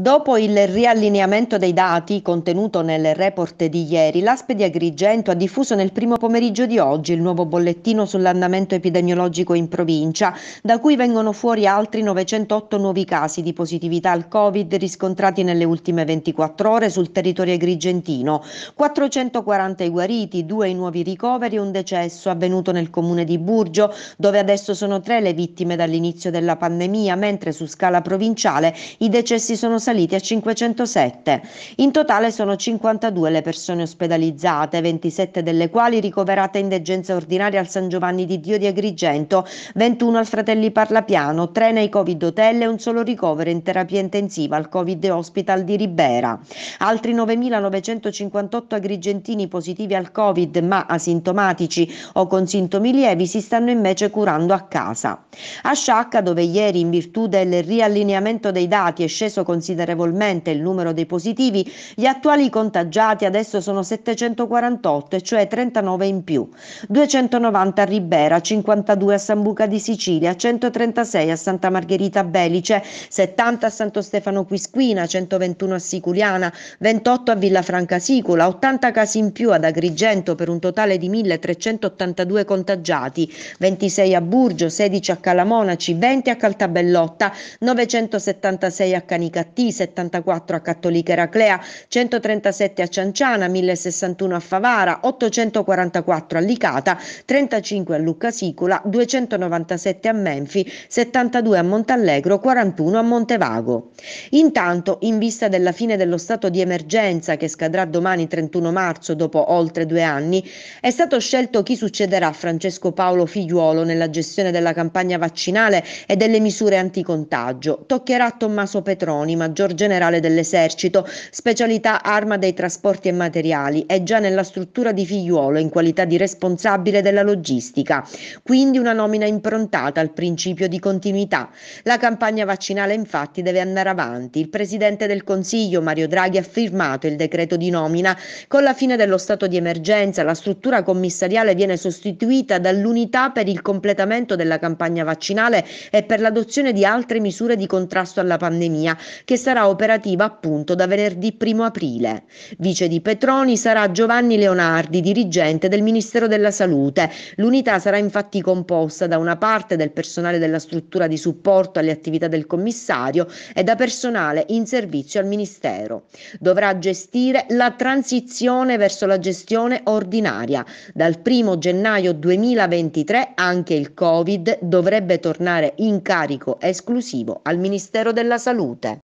Dopo il riallineamento dei dati contenuto nel report di ieri, l'ASP di Agrigento ha diffuso nel primo pomeriggio di oggi il nuovo bollettino sull'andamento epidemiologico in provincia, da cui vengono fuori altri 908 nuovi casi di positività al Covid riscontrati nelle ultime 24 ore sul territorio agrigentino, 440 i guariti, due i nuovi ricoveri e un decesso avvenuto nel comune di Burgio, dove adesso sono tre le vittime dall'inizio della pandemia, mentre su scala provinciale i decessi sono saliti a 507. In totale sono 52 le persone ospedalizzate, 27 delle quali ricoverate in degenza ordinaria al San Giovanni di Dio di Agrigento, 21 al Fratelli Parlapiano, 3 nei Covid hotel e un solo ricovero in terapia intensiva al Covid Hospital di Ribera. Altri 9.958 agrigentini positivi al Covid ma asintomatici o con sintomi lievi si stanno invece curando a casa. A Sciacca, dove ieri in virtù del riallineamento dei dati è sceso considerabile considerevolmente il numero dei positivi, gli attuali contagiati adesso sono 748, cioè 39 in più, 290 a Ribera, 52 a Sambuca di Sicilia, 136 a Santa Margherita Belice, 70 a Santo Stefano Quisquina, 121 a Siculiana, 28 a Villafranca Sicula, 80 casi in più ad Agrigento per un totale di 1382 contagiati, 26 a Burgio, 16 a Calamonaci, 20 a Caltabellotta, 976 a Canicattì. T, 74 a Cattolica Eraclea, 137 a Cianciana, 1061 a Favara, 844 a Licata, 35 a Lucca Sicola, 297 a Menfi, 72 a Montallegro, 41 a Montevago. Intanto, in vista della fine dello stato di emergenza che scadrà domani 31 marzo dopo oltre due anni, è stato scelto chi succederà a Francesco Paolo Figliuolo nella gestione della campagna vaccinale e delle misure anticontagio. Toccherà a Tommaso Petroni, maggior generale dell'esercito, specialità arma dei trasporti e materiali, è già nella struttura di figliuolo in qualità di responsabile della logistica. Quindi una nomina improntata al principio di continuità. La campagna vaccinale infatti deve andare avanti. Il Presidente del Consiglio Mario Draghi ha firmato il decreto di nomina. Con la fine dello stato di emergenza la struttura commissariale viene sostituita dall'unità per il completamento della campagna vaccinale e per l'adozione di altre misure di contrasto alla pandemia che sarà operativa appunto da venerdì 1 aprile. Vice di Petroni sarà Giovanni Leonardi, dirigente del Ministero della Salute. L'unità sarà infatti composta da una parte del personale della struttura di supporto alle attività del commissario e da personale in servizio al Ministero. Dovrà gestire la transizione verso la gestione ordinaria. Dal 1 gennaio 2023 anche il Covid dovrebbe tornare in carico esclusivo al Ministero della Salute.